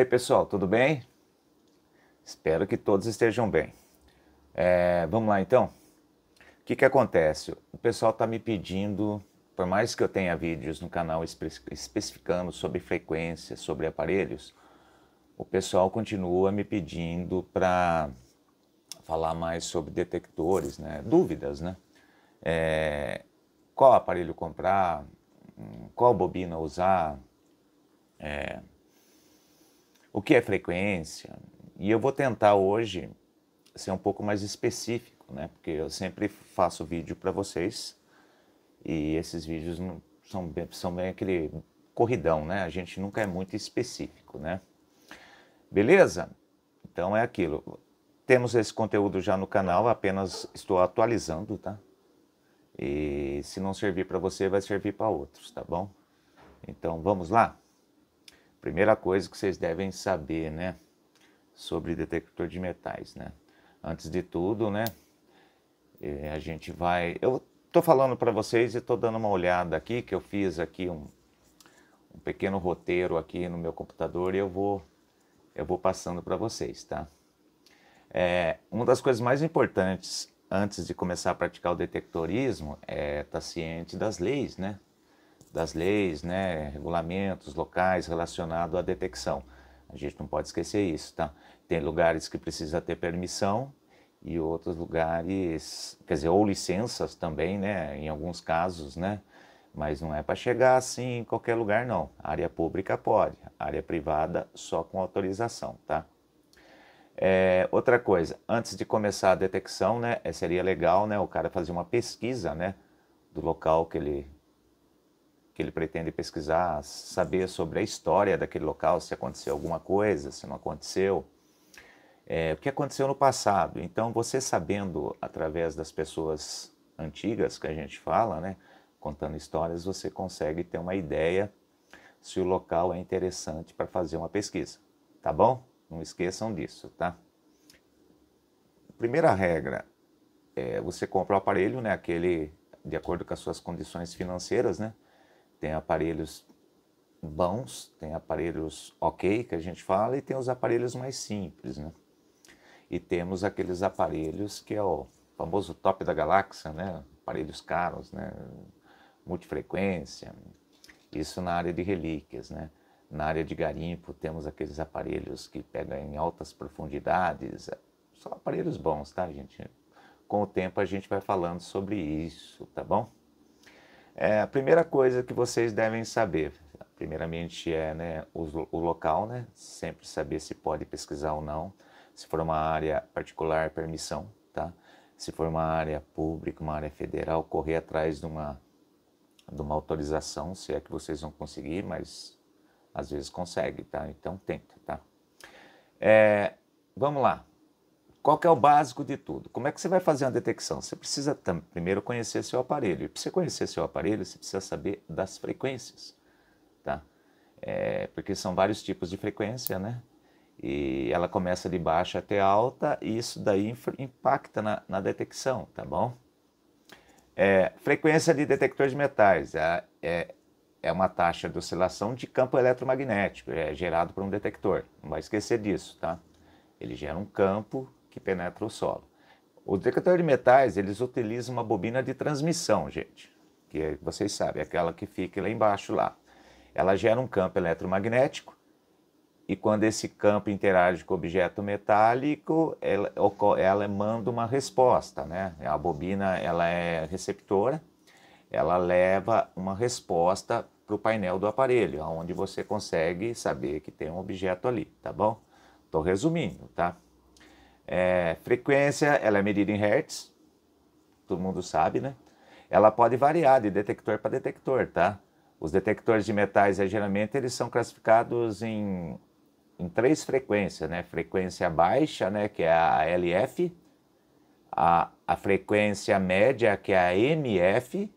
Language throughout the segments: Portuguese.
aí pessoal, tudo bem? Espero que todos estejam bem. É, vamos lá então? O que, que acontece? O pessoal está me pedindo, por mais que eu tenha vídeos no canal especificando sobre frequência, sobre aparelhos, o pessoal continua me pedindo para falar mais sobre detectores, né? dúvidas, né? É, qual aparelho comprar, hum, qual bobina usar, é, o que é frequência. E eu vou tentar hoje ser um pouco mais específico, né? Porque eu sempre faço vídeo para vocês e esses vídeos são bem, são bem aquele corridão, né? A gente nunca é muito específico, né? Beleza? Então é aquilo. Temos esse conteúdo já no canal, apenas estou atualizando, tá? E se não servir para você, vai servir para outros, tá bom? Então vamos lá? Primeira coisa que vocês devem saber, né, sobre detector de metais, né? Antes de tudo, né, eh, a gente vai. Eu tô falando para vocês e tô dando uma olhada aqui que eu fiz aqui um, um pequeno roteiro aqui no meu computador e eu vou eu vou passando para vocês, tá? É, uma das coisas mais importantes antes de começar a praticar o detectorismo é estar tá ciente das leis, né? das leis, né, regulamentos locais relacionados à detecção. A gente não pode esquecer isso, tá? Tem lugares que precisa ter permissão e outros lugares, quer dizer, ou licenças também, né, em alguns casos, né? Mas não é para chegar assim em qualquer lugar não. A área pública pode, área privada só com autorização, tá? É, outra coisa, antes de começar a detecção, né, seria legal, né, o cara fazer uma pesquisa, né, do local que ele que ele pretende pesquisar, saber sobre a história daquele local, se aconteceu alguma coisa, se não aconteceu, é, o que aconteceu no passado. Então, você sabendo através das pessoas antigas que a gente fala, né, contando histórias, você consegue ter uma ideia se o local é interessante para fazer uma pesquisa, tá bom? Não esqueçam disso, tá? Primeira regra, é, você compra o aparelho, né, aquele de acordo com as suas condições financeiras, né? Tem aparelhos bons, tem aparelhos ok que a gente fala e tem os aparelhos mais simples, né? E temos aqueles aparelhos que é o famoso top da galáxia, né? Aparelhos caros, né? Multifrequência, isso na área de relíquias, né? Na área de garimpo temos aqueles aparelhos que pegam em altas profundidades, são aparelhos bons, tá, gente? Com o tempo a gente vai falando sobre isso, tá bom? É, a primeira coisa que vocês devem saber, primeiramente é né, o, o, local, né? Sempre saber se pode pesquisar ou não. Se for uma área particular, permissão, tá? Se for uma área pública, uma área federal, correr atrás de uma, de uma autorização, se é que vocês vão conseguir, mas às vezes consegue, tá? Então tenta, tá? É, vamos lá. Qual que é o básico de tudo? Como é que você vai fazer uma detecção? Você precisa primeiro conhecer seu aparelho. E para você conhecer seu aparelho, você precisa saber das frequências, tá? É, porque são vários tipos de frequência, né? E ela começa de baixa até alta e isso daí impacta na, na detecção, tá bom? É, frequência de detector de metais é, é, é, uma taxa de oscilação de campo eletromagnético, é gerado por um detector. Não vai esquecer disso, tá? Ele gera um campo que penetra o solo. O detector de metais, eles utilizam uma bobina de transmissão, gente, que é, vocês sabem, aquela que fica lá embaixo lá. Ela gera um campo eletromagnético e quando esse campo interage com o objeto metálico, ela, ela manda uma resposta, né? A bobina, ela é receptora, ela leva uma resposta para o painel do aparelho, onde você consegue saber que tem um objeto ali, tá bom? Estou resumindo, tá? É, frequência, ela é medida em hertz, todo mundo sabe, né? Ela pode variar de detector para detector, tá? Os detectores de metais, é, geralmente, eles são classificados em, em três frequências, né? Frequência baixa, né, que é a LF, a, a frequência média, que é a MF,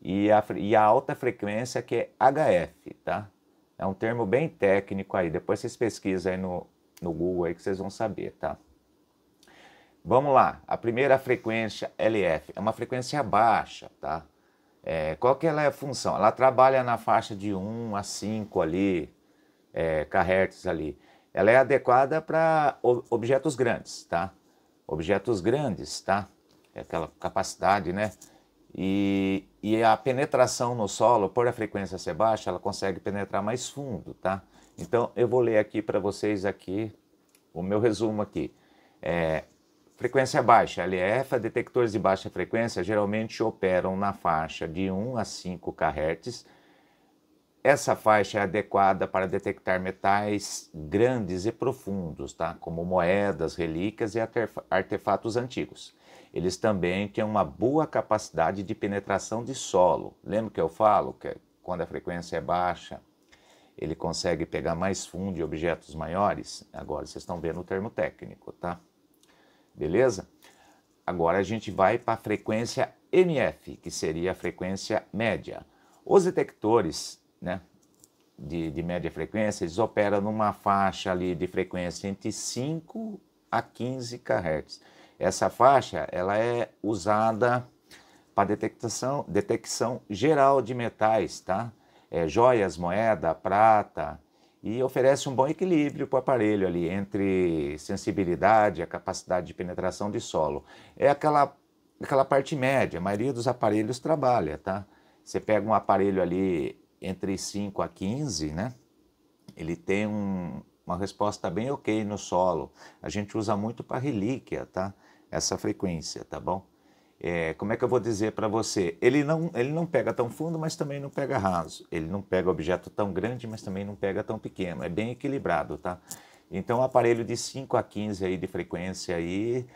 e a, e a alta frequência, que é HF, tá? É um termo bem técnico aí, depois vocês pesquisam aí no, no Google aí que vocês vão saber, tá? Vamos lá, a primeira frequência LF é uma frequência baixa, tá? É, qual que ela é a função? Ela trabalha na faixa de 1 a 5 ali, é, kHz ali. Ela é adequada para objetos grandes, tá? Objetos grandes, tá? É aquela capacidade, né? E, e a penetração no solo, por a frequência ser baixa, ela consegue penetrar mais fundo, tá? Então, eu vou ler aqui para vocês aqui o meu resumo aqui. É, Frequência baixa. LF, detectores de baixa frequência geralmente operam na faixa de 1 a 5 kHz. Essa faixa é adequada para detectar metais grandes e profundos, tá? como moedas, relíquias e artefatos antigos. Eles também têm uma boa capacidade de penetração de solo. Lembra que eu falo que quando a frequência é baixa, ele consegue pegar mais fundo e objetos maiores? Agora vocês estão vendo o termo técnico, tá? beleza? Agora a gente vai para a frequência MF, que seria a frequência média. Os detectores né, de, de média frequência, eles operam numa faixa ali de frequência entre 5 a 15 kHz. Essa faixa ela é usada para detecção, detecção geral de metais, tá? É, joias, moeda, prata, e oferece um bom equilíbrio para o aparelho ali entre sensibilidade e a capacidade de penetração de solo. É aquela, aquela parte média, a maioria dos aparelhos trabalha, tá? Você pega um aparelho ali entre 5 a 15, né? Ele tem um, uma resposta bem ok no solo. A gente usa muito para relíquia, tá? Essa frequência, tá bom? é, como é que eu vou dizer para você? Ele não, ele não pega tão fundo, mas também não pega raso. Ele não pega objeto tão grande, mas também não pega tão pequeno. É bem equilibrado, tá? Então, aparelho de 5 a 15 aí de frequência aí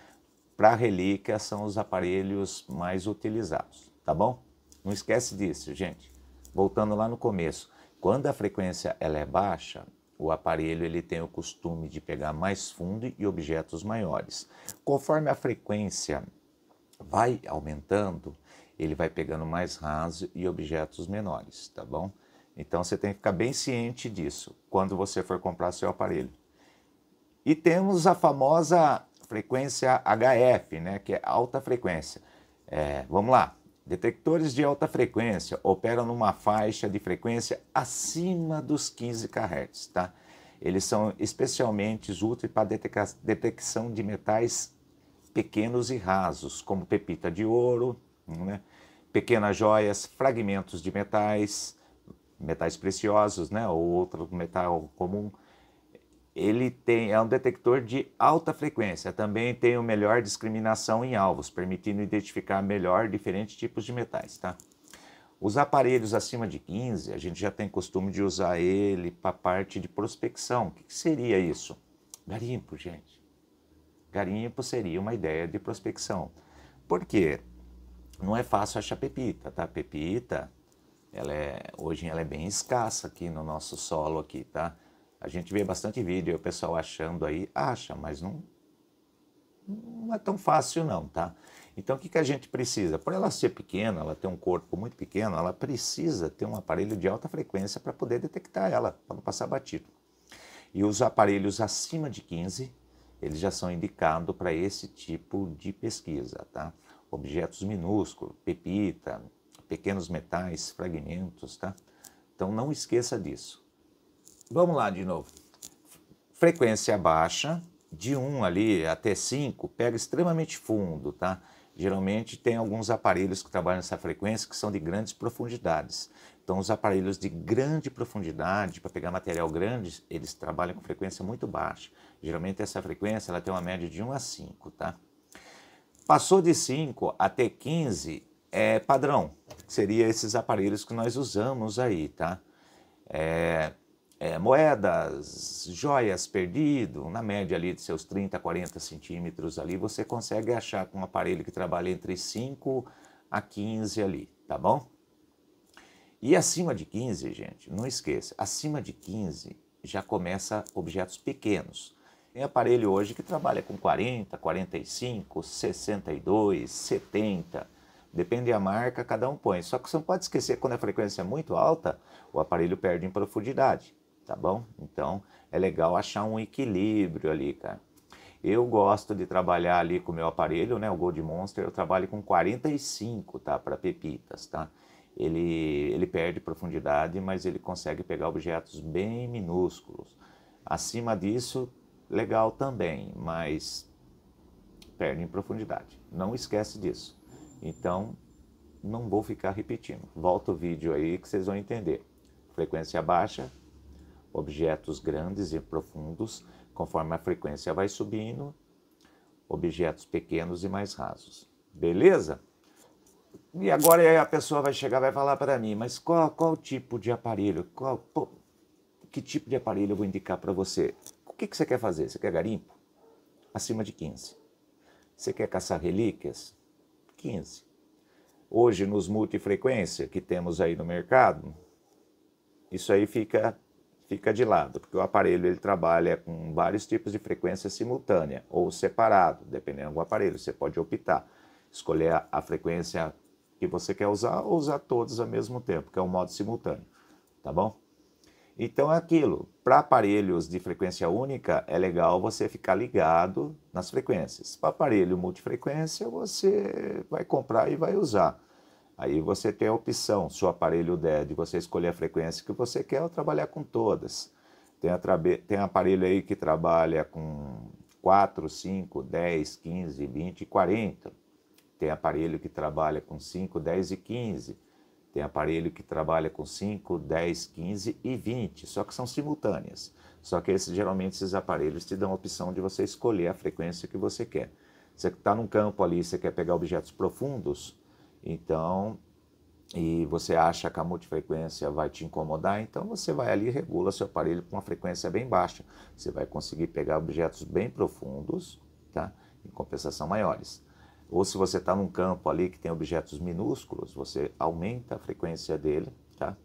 para relíquia são os aparelhos mais utilizados, tá bom? Não esquece disso, gente. Voltando lá no começo, quando a frequência ela é baixa, o aparelho ele tem o costume de pegar mais fundo e objetos maiores. Conforme a frequência vai aumentando, ele vai pegando mais raso e objetos menores, tá bom? Então você tem que ficar bem ciente disso quando você for comprar seu aparelho. E temos a famosa frequência HF, né, que é alta frequência. É, vamos lá. Detectores de alta frequência operam numa faixa de frequência acima dos 15 kHz, tá? Eles são especialmente úteis para detecção de metais pequenos e rasos, como pepita de ouro, né? pequenas joias, fragmentos de metais, metais preciosos, né? ou outro metal comum. Ele tem, é um detector de alta frequência, também tem uma melhor discriminação em alvos, permitindo identificar melhor diferentes tipos de metais. Tá? Os aparelhos acima de 15, a gente já tem costume de usar ele para parte de prospecção. O que, que seria isso? Garimpo, gente. Garimpo seria uma ideia de prospecção. Por quê? Não é fácil achar pepita, tá? Pepita, ela é, hoje ela é bem escassa aqui no nosso solo aqui, tá? A gente vê bastante vídeo, o pessoal achando aí, acha, mas não, não é tão fácil não, tá? Então o que, que a gente precisa? Por ela ser pequena, ela ter um corpo muito pequeno, ela precisa ter um aparelho de alta frequência para poder detectar ela, para não passar batido. E os aparelhos acima de 15 eles já são indicados para esse tipo de pesquisa, tá? Objetos minúsculos, pepita, pequenos metais, fragmentos, tá? Então não esqueça disso. Vamos lá de novo. Frequência baixa, de 1 ali até 5, pega extremamente fundo, tá? Geralmente tem alguns aparelhos que trabalham nessa frequência que são de grandes profundidades. Então os aparelhos de grande profundidade, para pegar material grande, eles trabalham com frequência muito baixa. Geralmente essa frequência ela tem uma média de 1 a 5, tá? Passou de 5 até 15 é padrão, que seria esses aparelhos que nós usamos aí, tá? É, é, moedas, joias perdido, na média ali de seus 30, 40 centímetros ali, você consegue achar com um aparelho que trabalha entre 5 a 15 ali, tá bom? E acima de 15, gente, não esqueça, acima de 15 já começa objetos pequenos. Tem aparelho hoje que trabalha com 40, 45, 62, 70, depende da marca, cada um põe. Só que você não pode esquecer que quando a frequência é muito alta, o aparelho perde em profundidade, tá bom? Então é legal achar um equilíbrio ali, cara. Eu gosto de trabalhar ali com o meu aparelho, né? O Gold Monster, eu trabalho com 45, tá? Para pepitas, tá? Ele, ele perde profundidade, mas ele consegue pegar objetos bem minúsculos. Acima disso, legal também, mas perde em profundidade. Não esquece disso. Então, não vou ficar repetindo. Volta o vídeo aí que vocês vão entender. Frequência baixa, objetos grandes e profundos, conforme a frequência vai subindo, objetos pequenos e mais rasos. Beleza? E agora a pessoa vai chegar, vai falar para mim, mas qual, qual tipo de aparelho, qual, que tipo de aparelho eu vou indicar para você? O que, que você quer fazer? Você quer garimpo? Acima de 15. Você quer caçar relíquias? 15. Hoje, nos multifrequência que temos aí no mercado, isso aí fica, fica de lado, porque o aparelho ele trabalha com vários tipos de frequência simultânea ou separado, dependendo do aparelho. Você pode optar, escolher a, a frequência que você quer usar ou usar todos ao mesmo tempo, que é um modo simultâneo, tá bom? Então é aquilo. Para aparelhos de frequência única, é legal você ficar ligado nas frequências. Para aparelho multifrequência, você vai comprar e vai usar. Aí você tem a opção, se o aparelho der, de você escolher a frequência que você quer ou trabalhar com todas. Tem, tem aparelho aí que trabalha com 4, 5, 10, 15, 20 e 40. Tem aparelho que trabalha com 5, 10 e 15 tem aparelho que trabalha com 5, 10, 15 e 20, só que são simultâneas. Só que esses, geralmente esses aparelhos te dão a opção de você escolher a frequência que você quer. Você está num campo ali, você quer pegar objetos profundos, então, e você acha que a multifrequência vai te incomodar, então você vai ali e regula seu aparelho com uma frequência bem baixa. Você vai conseguir pegar objetos bem profundos, tá? Em compensação maiores. Ou se você está num campo ali que tem objetos minúsculos, você aumenta a frequência dele, tá?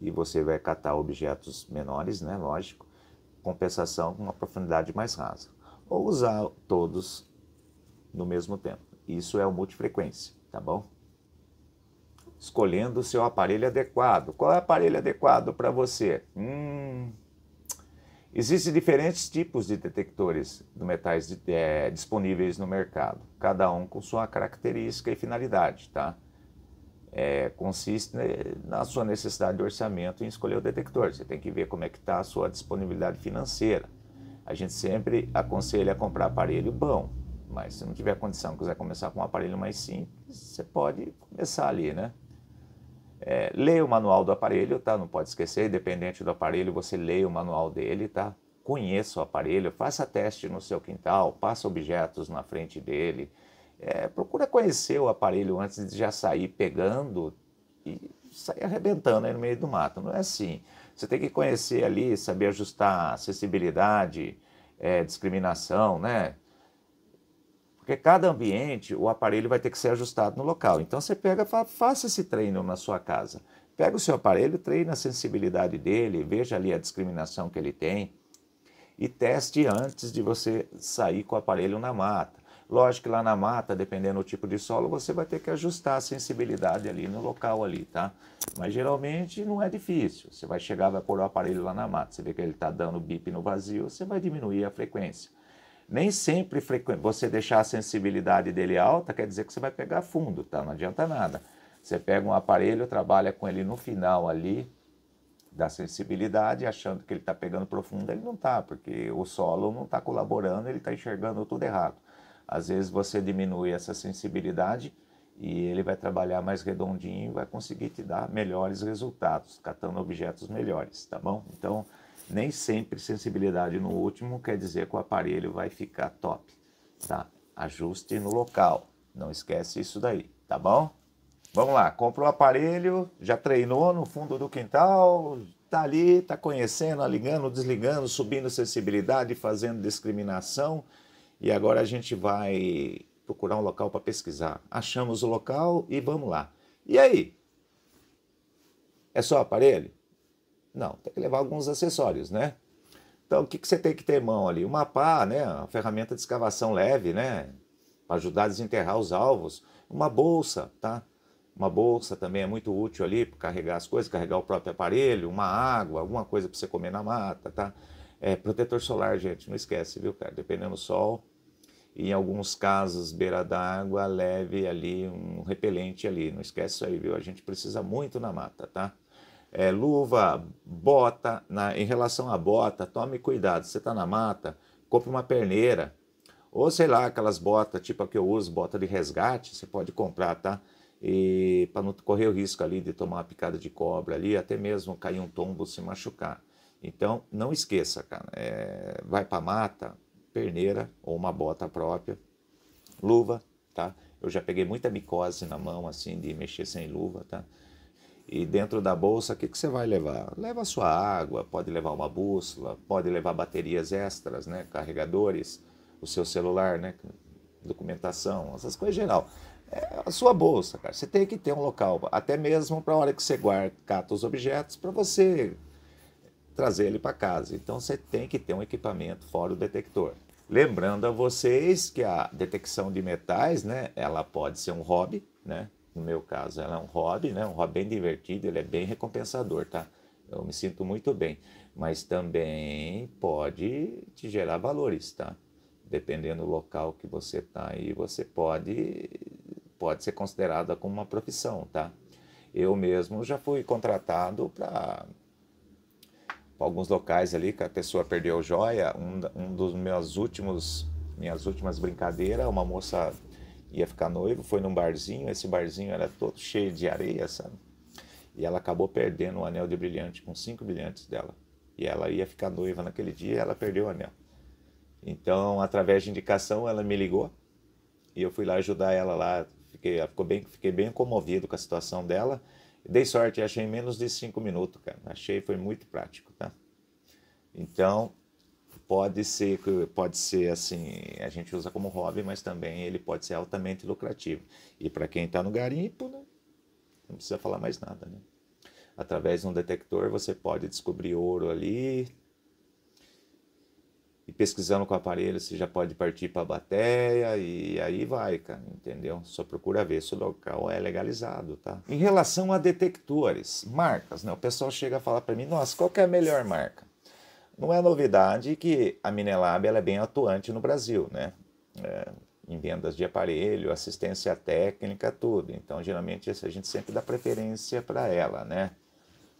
E você vai catar objetos menores, né? Lógico. Compensação com uma profundidade mais rasa. Ou usar todos no mesmo tempo. Isso é o multifrequência, tá bom? Escolhendo o seu aparelho adequado. Qual é o aparelho adequado para você? Hum, Existem diferentes tipos de detectores de metais de, é, disponíveis no mercado, cada um com sua característica e finalidade, tá? É, consiste né, na sua necessidade de orçamento em escolher o detector. Você tem que ver como é que está a sua disponibilidade financeira. A gente sempre aconselha a comprar aparelho bom, mas se não tiver condição, quiser começar com um aparelho mais simples, você pode começar ali, né? É, leia o manual do aparelho, tá? Não pode esquecer, dependente do aparelho, você leia o manual dele, tá? Conheça o aparelho, faça teste no seu quintal, passa objetos na frente dele. É, procura conhecer o aparelho antes de já sair pegando e sair arrebentando aí no meio do mato. Não é assim. Você tem que conhecer ali, saber ajustar acessibilidade, é, discriminação, né? Porque cada ambiente, o aparelho vai ter que ser ajustado no local. Então você pega, faça esse treino na sua casa. Pega o seu aparelho, treina a sensibilidade dele, veja ali a discriminação que ele tem e teste antes de você sair com o aparelho na mata. Lógico que lá na mata, dependendo do tipo de solo, você vai ter que ajustar a sensibilidade ali no local ali, tá? Mas geralmente não é difícil. Você vai chegar, vai pôr o aparelho lá na mata, você vê que ele está dando bip no vazio, você vai diminuir a frequência nem sempre você deixar a sensibilidade dele alta quer dizer que você vai pegar fundo, tá? Não adianta nada. Você pega um aparelho, trabalha com ele no final ali da sensibilidade, achando que ele está pegando profundo, ele não está, porque o solo não está colaborando, ele está enxergando tudo errado. Às vezes você diminui essa sensibilidade e ele vai trabalhar mais redondinho e vai conseguir te dar melhores resultados, catando objetos melhores, tá bom? Então, nem sempre sensibilidade no último quer dizer que o aparelho vai ficar top, tá? Ajuste no local, não esquece isso daí, tá bom? Vamos lá, compra o aparelho, já treinou no fundo do quintal, tá ali, tá conhecendo, ligando, desligando, subindo sensibilidade, fazendo discriminação, e agora a gente vai procurar um local para pesquisar. Achamos o local e vamos lá. E aí? É só aparelho? Não, tem que levar alguns acessórios, né? Então, o que, que você tem que ter em mão ali? Uma pá, né? Uma ferramenta de escavação leve, né? Para ajudar a desenterrar os alvos. Uma bolsa, tá? Uma bolsa também é muito útil ali para carregar as coisas, carregar o próprio aparelho, uma água, alguma coisa para você comer na mata, tá? É, protetor solar, gente, não esquece, viu, cara? Dependendo do sol, em alguns casos, beira d'água, leve ali um repelente ali. Não esquece isso aí, viu? A gente precisa muito na mata, tá? é, luva, bota. Na, em relação à bota, tome cuidado. Você está na mata, compre uma perneira. Ou sei lá, aquelas botas, tipo a que eu uso, bota de resgate, você pode comprar, tá? E para não correr o risco ali de tomar uma picada de cobra ali, até mesmo cair um tombo, se machucar. Então, não esqueça, cara. É, vai para mata, perneira ou uma bota própria, luva, tá? Eu já peguei muita micose na mão, assim, de mexer sem luva, tá? E dentro da bolsa, o que, que você vai levar? Leva sua água, pode levar uma bússola, pode levar baterias extras, né? carregadores, o seu celular, né? documentação, essas coisas em geral. É a sua bolsa, cara. Você tem que ter um local, até mesmo para a hora que você guarda, cata os objetos, para você trazer ele para casa. Então você tem que ter um equipamento fora do detector. Lembrando a vocês que a detecção de metais, né, ela pode ser um hobby, né? no meu caso. Ela é um hobby, né? Um hobby bem divertido, ele é bem recompensador, tá? Eu me sinto muito bem, mas também pode te gerar valores, tá? Dependendo do local que você tá aí, você pode pode ser considerada como uma profissão, tá? Eu mesmo já fui contratado para alguns locais ali que a pessoa perdeu joia. Um, um dos meus últimos minhas últimas brincadeiras, uma moça ia ficar noivo, foi num barzinho, esse barzinho era todo cheio de areia, sabe? E ela acabou perdendo o anel de brilhante com cinco brilhantes dela. E ela ia ficar noiva naquele dia, ela perdeu o anel. Então, através de indicação, ela me ligou e eu fui lá ajudar ela lá. Fiquei, ela ficou bem, fiquei bem comovido com a situação dela. Dei sorte, achei menos de cinco minutos, cara. Achei, foi muito prático, tá? Então, pode ser pode ser assim a gente usa como hobby mas também ele pode ser altamente lucrativo e para quem está no garimpo né, não precisa falar mais nada né? através de um detector você pode descobrir ouro ali e pesquisando com o aparelho você já pode partir para a bateia e aí vai cara entendeu só procura ver se o local é legalizado tá em relação a detectores marcas né o pessoal chega a falar para mim nossa qual é a melhor marca não é novidade que a Minelab ela é bem atuante no Brasil, né? É, em vendas de aparelho, assistência técnica, tudo. Então, geralmente, a gente sempre dá preferência para ela, né?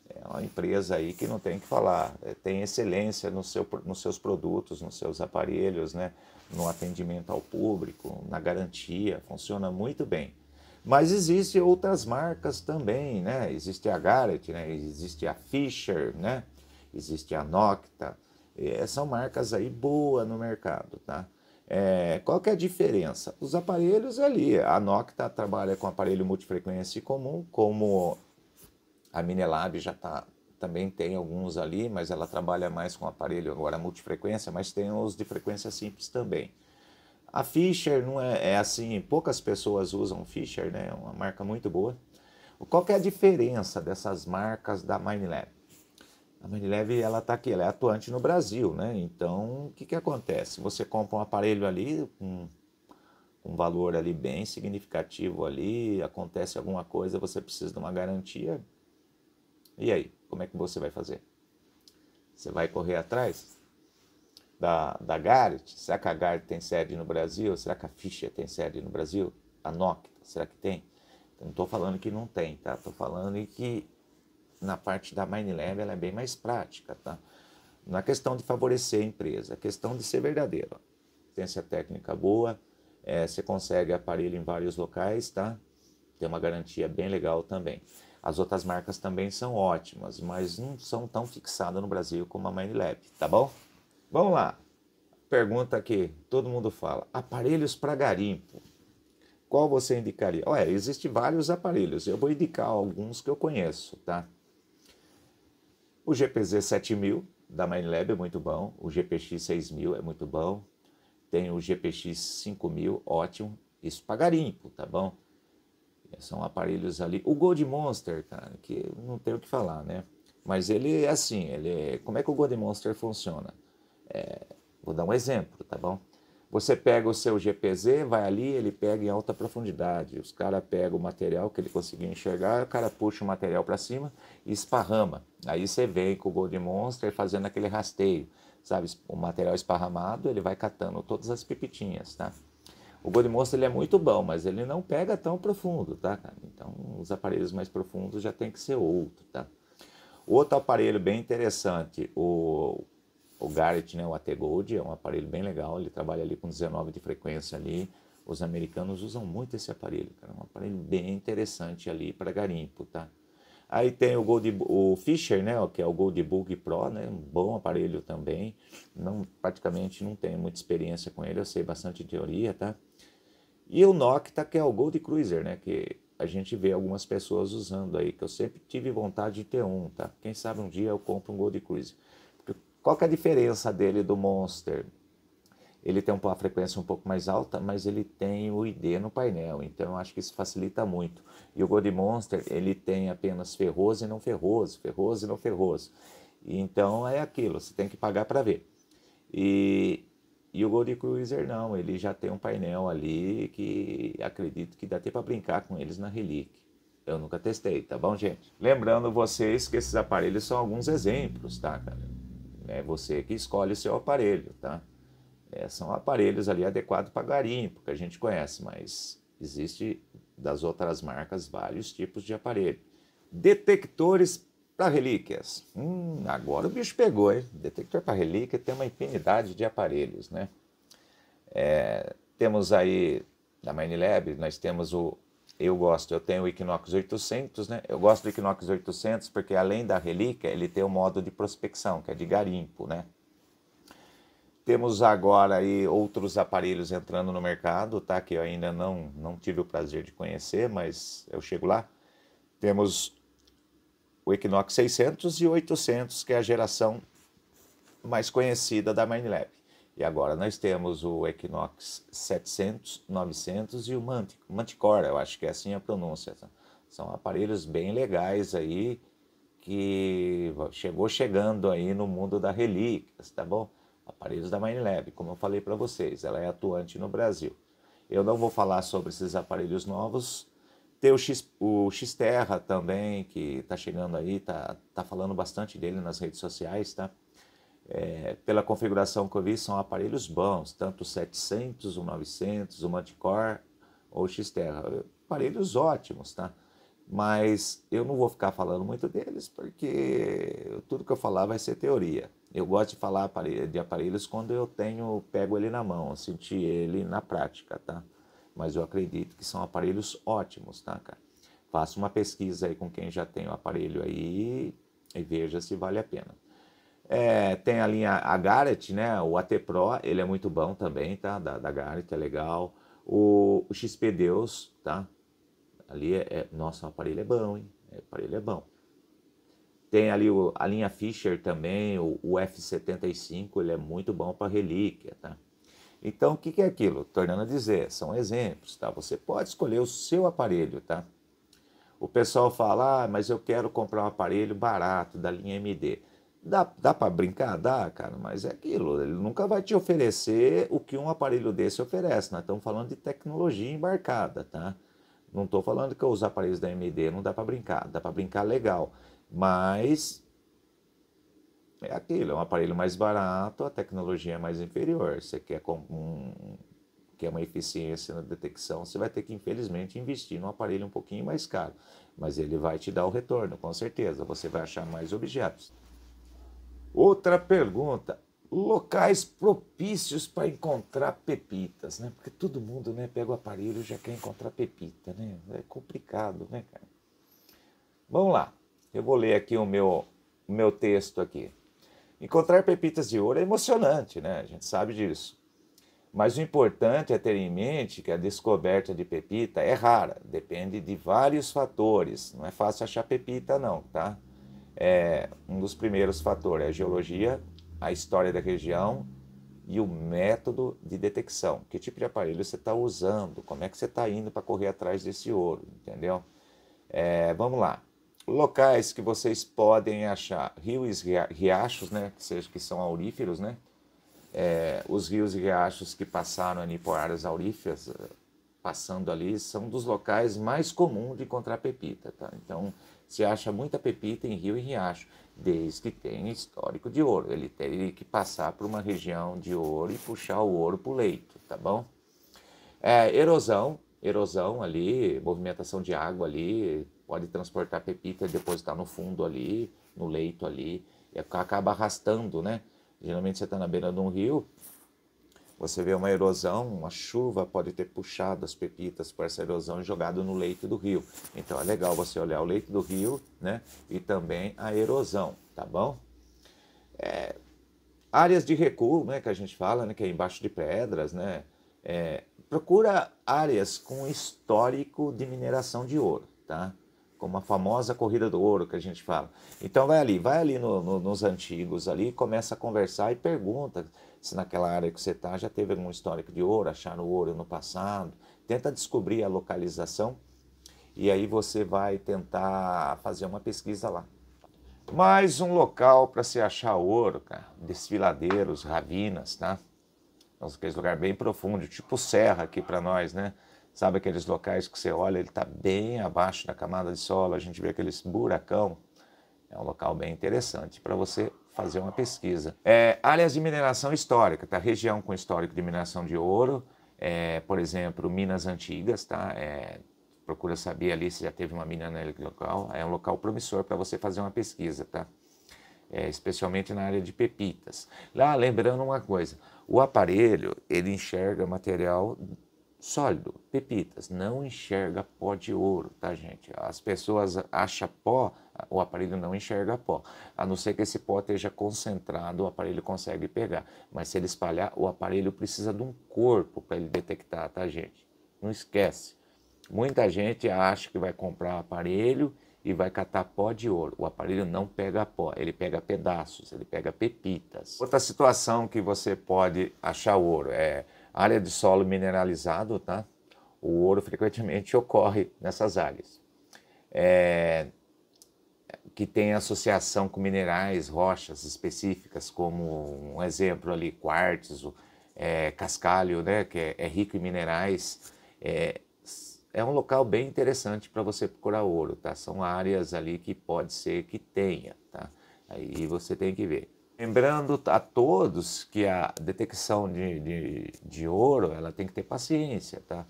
É uma empresa aí que não tem que falar, é, tem excelência no seu, nos seus produtos, nos seus aparelhos, né? no atendimento ao público, na garantia, funciona muito bem. Mas existem outras marcas também, né? Existe a Garrett, né? existe a Fisher, né? existe a Nocta, é, são marcas aí boas no mercado, tá? É, qual que é a diferença? Os aparelhos ali, a Nocta trabalha com aparelho multifrequência comum, como a Minelab já tá, também tem alguns ali, mas ela trabalha mais com aparelho agora multifrequência, mas tem os de frequência simples também. A Fischer não é, é assim, poucas pessoas usam Fischer, né? É uma marca muito boa. Qual que é a diferença dessas marcas da MineLab? A Manilev ela está aqui, ela é atuante no Brasil, né? Então, o que, que acontece? Você compra um aparelho ali com um valor ali bem significativo ali, acontece alguma coisa, você precisa de uma garantia. E aí, como é que você vai fazer? Você vai correr atrás da, da Garrett? Será que a Garrett tem sede no Brasil? Será que a Fischer tem sede no Brasil? A Nokia, será que tem? Eu não estou falando que não tem, tá? Estou falando que na parte da MindLab ela é bem mais prática, tá? Na é questão de favorecer a empresa, a é questão de ser verdadeiro. essa técnica boa, é, você consegue aparelho em vários locais, tá? Tem uma garantia bem legal também. As outras marcas também são ótimas, mas não são tão fixadas no Brasil como a MindLab, tá bom? Vamos lá. Pergunta que todo mundo fala: aparelhos para garimpo qual você indicaria? é, existem vários aparelhos. Eu vou indicar alguns que eu conheço, tá? O GPZ 7000 da MindLab é muito bom, o GPX 6000 é muito bom, tem o GPX 5000, ótimo, isso tá bom? É, são aparelhos ali. O Gold Monster, cara, que não tem o que falar, né? Mas ele é assim, ele é... como é que o Gold Monster funciona? É... Vou dar um exemplo, tá bom? Você pega o seu GPZ, vai ali, ele pega em alta profundidade. Os caras pegam o material que ele conseguiu enxergar, o cara puxa o material para cima e esparrama. Aí você vem com o Gold Monster fazendo aquele rasteio, sabe? O material esparramado, ele vai catando todas as pipitinhas, tá? O Gold Monster ele é muito bom, mas ele não pega tão profundo, tá, cara? Então, os aparelhos mais profundos já tem que ser outro, tá? Outro aparelho bem interessante, o o Garrett, né, o AT Gold, é um aparelho bem legal, ele trabalha ali com 19 de frequência ali. Os americanos usam muito esse aparelho, cara, um aparelho bem interessante ali para garimpo, tá? Aí tem o Gold, o Fisher, né, que é o Gold Bug Pro, né, um bom aparelho também. Não, praticamente não tenho muita experiência com ele, eu sei bastante teoria, tá? E o Nocta, que é o Gold Cruiser, né, que a gente vê algumas pessoas usando aí, que eu sempre tive vontade de ter um, tá? Quem sabe um dia eu compro um Gold Cruiser. Qual que é a diferença dele do Monster? Ele tem uma frequência um pouco mais alta, mas ele tem o ID no painel, então eu acho que isso facilita muito. E o Gold Monster, ele tem apenas ferroso e não ferroso, ferroso e não ferroso. Então é aquilo, você tem que pagar para ver. E, e o Gold Cruiser não, ele já tem um painel ali que acredito que dá até para brincar com eles na Relic. Eu nunca testei, tá bom, gente? Lembrando vocês que esses aparelhos são alguns exemplos, tá, cara? É você que escolhe o seu aparelho, tá? É, são aparelhos ali adequados para garimpo, que a gente conhece, mas existe das outras marcas vários tipos de aparelho. Detectores para relíquias. Hum, agora o bicho pegou, hein? Detector para relíquia tem uma infinidade de aparelhos, né? É, temos aí da MindLab, nós temos o eu gosto. Eu tenho o Equinox 800, né? Eu gosto do Equinox 800 porque além da relíquia, ele tem o modo de prospecção, que é de garimpo, né? Temos agora aí outros aparelhos entrando no mercado, tá? Que eu ainda não não tive o prazer de conhecer, mas eu chego lá. Temos o Equinox 600 e 800, que é a geração mais conhecida da Minelab. E agora nós temos o Equinox 700, 900 e o Manticore, eu acho que é assim a pronúncia. Tá? São aparelhos bem legais aí que chegou chegando aí no mundo da relíquias, tá bom? Aparelhos da Minelab, como eu falei para vocês, ela é atuante no Brasil. Eu não vou falar sobre esses aparelhos novos. Tem o, X, o Xterra também, que está chegando aí, tá, tá falando bastante dele nas redes sociais, tá? é, pela configuração que eu vi, são aparelhos bons, tanto o 700, o 900, o Manticore ou o Xterra. Aparelhos ótimos, tá? Mas eu não vou ficar falando muito deles, porque tudo que eu falar vai ser teoria. Eu gosto de falar de aparelhos quando eu tenho, pego ele na mão, senti ele na prática, tá? Mas eu acredito que são aparelhos ótimos, tá, cara? Faça uma pesquisa aí com quem já tem o aparelho aí e veja se vale a pena. É, tem a linha a Garrett, né? O AT Pro, ele é muito bom também, tá? Da, da Garrett é legal. O, o XP Deus, tá? Ali é, é, nossa, o aparelho é bom, hein? O aparelho é bom. Tem ali o, a linha Fisher também, o, o F75, ele é muito bom para relíquia, tá? Então, o que, que é aquilo? Tornando a dizer, são exemplos, tá? Você pode escolher o seu aparelho, tá? O pessoal fala, ah, mas eu quero comprar um aparelho barato da linha MD. Dá, dá para brincar? Dá, cara, mas é aquilo. Ele nunca vai te oferecer o que um aparelho desse oferece. Nós estamos falando de tecnologia embarcada, tá? Não estou falando que os aparelhos da AMD não dá para brincar. Dá para brincar legal, mas é aquilo. É um aparelho mais barato, a tecnologia é mais inferior. Você quer um, que é uma eficiência na detecção, você vai ter que, infelizmente, investir num aparelho um pouquinho mais caro. Mas ele vai te dar o retorno, com certeza. Você vai achar mais objetos. Outra pergunta: locais propícios para encontrar pepitas, né? Porque todo mundo, né, pega o aparelho e já quer encontrar pepita, né? É complicado, né, cara? Vamos lá. Eu vou ler aqui o meu o meu texto aqui. Encontrar pepitas de ouro é emocionante, né? A gente sabe disso. Mas o importante é ter em mente que a descoberta de pepita é rara, depende de vários fatores. Não é fácil achar pepita não, tá? é, um dos primeiros fatores é a geologia, a história da região e o método de detecção. Que tipo de aparelho você está usando? Como é que você está indo para correr atrás desse ouro? Entendeu? É, vamos lá. Locais que vocês podem achar: rios e riachos, né? Que, seja, que são auríferos, né? É, os rios e riachos que passaram ali por áreas auríferas passando ali são dos locais mais comuns de encontrar pepita. Tá? Então, se acha muita pepita em rio e riacho, desde que tenha histórico de ouro. Ele teria que passar por uma região de ouro e puxar o ouro para o leito, tá bom? É, erosão, erosão ali, movimentação de água ali, pode transportar pepita e depositar tá no fundo ali, no leito ali, e acaba arrastando, né? Geralmente você está na beira de um rio, você vê uma erosão, uma chuva pode ter puxado as pepitas por essa erosão e jogado no leito do rio. Então é legal você olhar o leito do rio, né? E também a erosão, tá bom? É, áreas de recuo, né? Que a gente fala, né? Que é embaixo de pedras, né? É, procura áreas com histórico de mineração de ouro, tá? como a famosa corrida do ouro que a gente fala. Então vai ali, vai ali no, no, nos antigos ali, começa a conversar e pergunta se naquela área que você está já teve algum histórico de ouro, acharam ouro no passado. Tenta descobrir a localização e aí você vai tentar fazer uma pesquisa lá. Mais um local para se achar ouro, cara. Desfiladeiros, ravinas, tá? Então, aqueles lugares bem profundos, tipo serra aqui para nós, né? Sabe aqueles locais que você olha, ele está bem abaixo da camada de solo, a gente vê aqueles buracão. É um local bem interessante para você fazer uma pesquisa. É, áreas de mineração histórica, tá? Região com histórico de mineração de ouro, é, por exemplo, Minas Antigas, tá? É, procura saber ali se já teve uma mina naquele local. É um local promissor para você fazer uma pesquisa, tá? É, especialmente na área de pepitas. Lá, lembrando uma coisa, o aparelho ele enxerga material sólido, pepitas, não enxerga pó de ouro, tá gente? As pessoas acham pó o aparelho não enxerga pó. A não ser que esse pó esteja concentrado, o aparelho consegue pegar. Mas se ele espalhar, o aparelho precisa de um corpo para ele detectar, tá, gente? Não esquece. Muita gente acha que vai comprar aparelho e vai catar pó de ouro. O aparelho não pega pó, ele pega pedaços, ele pega pepitas. Outra situação que você pode achar ouro é área de solo mineralizado, tá? O ouro frequentemente ocorre nessas áreas. É, que tem associação com minerais, rochas específicas, como um exemplo ali, quartzo, é, cascalho, né, que é, é rico em minerais. É, é um local bem interessante para você procurar ouro, tá? São áreas ali que pode ser que tenha, tá? Aí você tem que ver. Lembrando a todos que a detecção de, de, de ouro, ela tem que ter paciência, tá?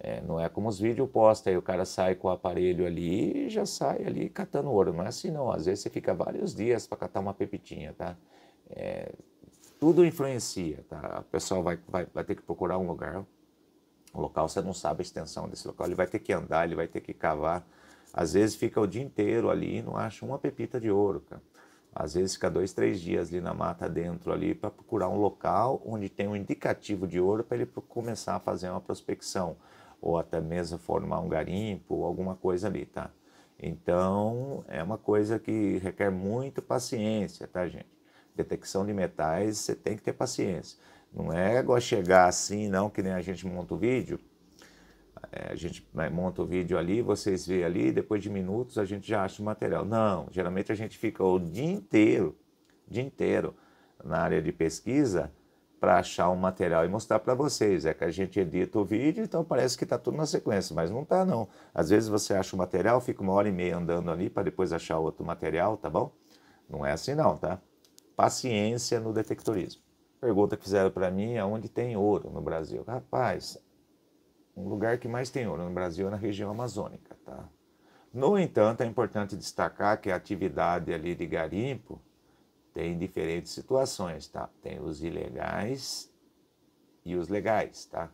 É, não é como os vídeos postam, aí o cara sai com o aparelho ali e já sai ali catando ouro. Não é assim não, às vezes você fica vários dias para catar uma pepitinha, tá? É, tudo influencia, tá? O pessoal vai, vai, vai ter que procurar um lugar, um local, você não sabe a extensão desse local, ele vai ter que andar, ele vai ter que cavar. Às vezes fica o dia inteiro ali e não acha uma pepita de ouro, cara. Às vezes fica dois, três dias ali na mata dentro ali para procurar um local onde tem um indicativo de ouro para ele começar a fazer uma prospecção ou até mesmo formar um garimpo ou alguma coisa ali, tá? Então, é uma coisa que requer muita paciência, tá, gente? Detecção de metais, você tem que ter paciência. Não é igual chegar assim, não, que nem a gente monta o vídeo. É, a gente né, monta o vídeo ali, vocês vê ali, depois de minutos a gente já acha o material. Não, geralmente a gente fica o dia inteiro, dia inteiro na área de pesquisa, para achar um material e mostrar para vocês. É que a gente edita o vídeo, então parece que está tudo na sequência, mas não está não. Às vezes você acha um material, fica uma hora e meia andando ali para depois achar outro material, tá bom? Não é assim não, tá? Paciência no detectorismo. Pergunta que fizeram para mim é onde tem ouro no Brasil. Rapaz, um lugar que mais tem ouro no Brasil é na região amazônica, tá? No entanto, é importante destacar que a atividade ali de garimpo, tem diferentes situações, tá? Tem os ilegais e os legais, tá?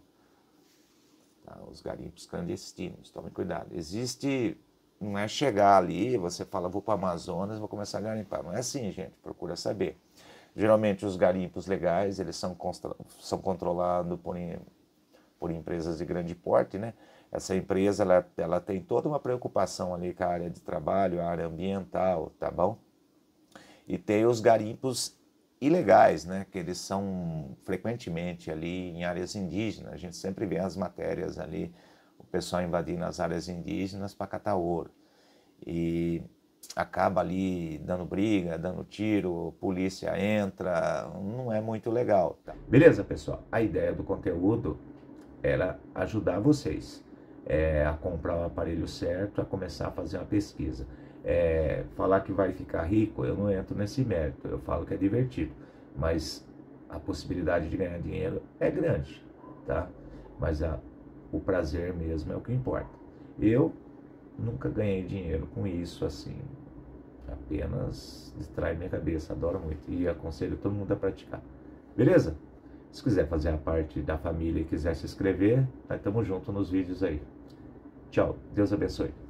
tá? Os garimpos clandestinos, tomem cuidado. Existe, não é chegar ali, você fala, vou para Amazonas, vou começar a garimpar. Não é assim, gente, procura saber. Geralmente os garimpos legais, eles são, são controlados por, por empresas de grande porte, né? Essa empresa, ela, ela tem toda uma preocupação ali com a área de trabalho, a área ambiental, tá bom? E tem os garimpos ilegais, né? que eles são frequentemente ali em áreas indígenas. A gente sempre vê as matérias ali, o pessoal invadindo as áreas indígenas para catar ouro. E acaba ali dando briga, dando tiro, polícia entra, não é muito legal. Tá? Beleza, pessoal. A ideia do conteúdo era ajudar vocês é, a comprar o aparelho certo, a começar a fazer uma pesquisa é, falar que vai ficar rico, eu não entro nesse mérito, eu falo que é divertido, mas a possibilidade de ganhar dinheiro é grande, tá? Mas a, o prazer mesmo é o que importa. Eu nunca ganhei dinheiro com isso assim, apenas distrai minha cabeça, adoro muito e aconselho todo mundo a praticar. Beleza? Se quiser fazer a parte da família e quiser se inscrever, nós estamos juntos nos vídeos aí. Tchau, Deus abençoe.